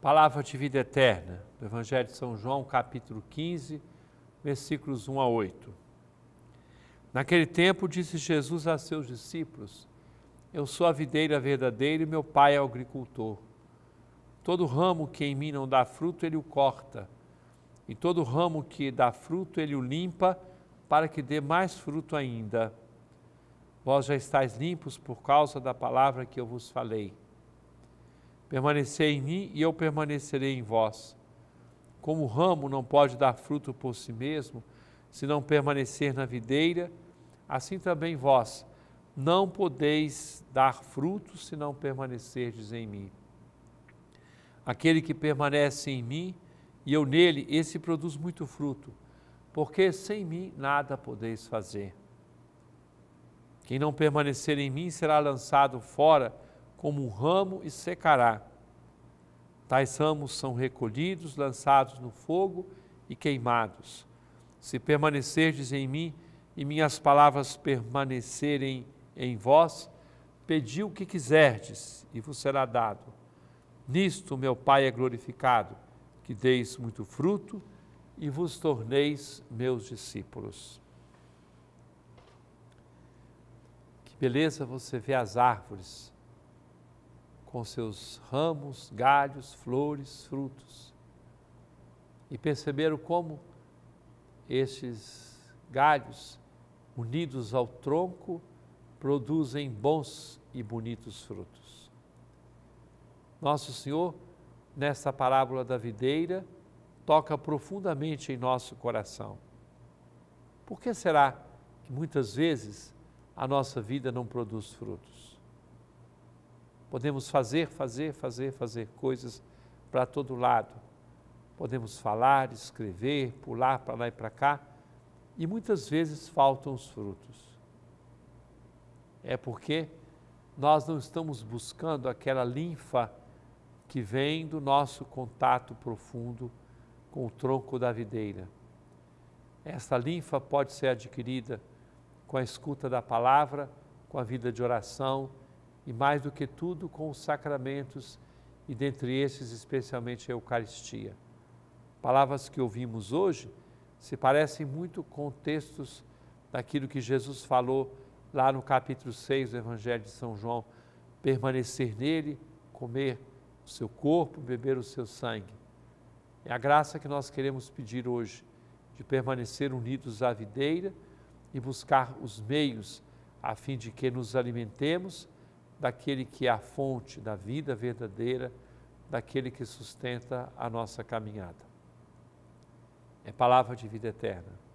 Palavra de vida eterna, do Evangelho de São João, capítulo 15, versículos 1 a 8. Naquele tempo disse Jesus a seus discípulos: Eu sou a videira verdadeira e meu pai é o agricultor. Todo ramo que em mim não dá fruto, ele o corta. E todo ramo que dá fruto, ele o limpa, para que dê mais fruto ainda. Vós já estáis limpos por causa da palavra que eu vos falei. Permanecei em mim e eu permanecerei em vós. Como o ramo não pode dar fruto por si mesmo, se não permanecer na videira, assim também vós não podeis dar fruto se não permanecerdes em mim. Aquele que permanece em mim e eu nele, esse produz muito fruto, porque sem mim nada podeis fazer. Quem não permanecer em mim será lançado fora como um ramo e secará. Tais ramos são recolhidos, lançados no fogo e queimados. Se permanecerdes em mim e minhas palavras permanecerem em vós, pedi o que quiserdes e vos será dado. Nisto meu Pai é glorificado, que deis muito fruto e vos torneis meus discípulos. Que beleza você vê as árvores com seus ramos, galhos, flores, frutos, e perceberam como estes galhos, unidos ao tronco, produzem bons e bonitos frutos. Nosso Senhor, nesta parábola da videira, toca profundamente em nosso coração. Por que será que muitas vezes a nossa vida não produz frutos? Podemos fazer, fazer, fazer, fazer coisas para todo lado. Podemos falar, escrever, pular para lá e para cá, e muitas vezes faltam os frutos. É porque nós não estamos buscando aquela linfa que vem do nosso contato profundo com o tronco da videira. Essa linfa pode ser adquirida com a escuta da palavra, com a vida de oração, e, mais do que tudo, com os sacramentos e, dentre esses especialmente a Eucaristia. Palavras que ouvimos hoje se parecem muito com textos daquilo que Jesus falou lá no capítulo 6 do Evangelho de São João: permanecer nele, comer o seu corpo, beber o seu sangue. É a graça que nós queremos pedir hoje, de permanecer unidos à videira e buscar os meios a fim de que nos alimentemos daquele que é a fonte da vida verdadeira, daquele que sustenta a nossa caminhada. É palavra de vida eterna.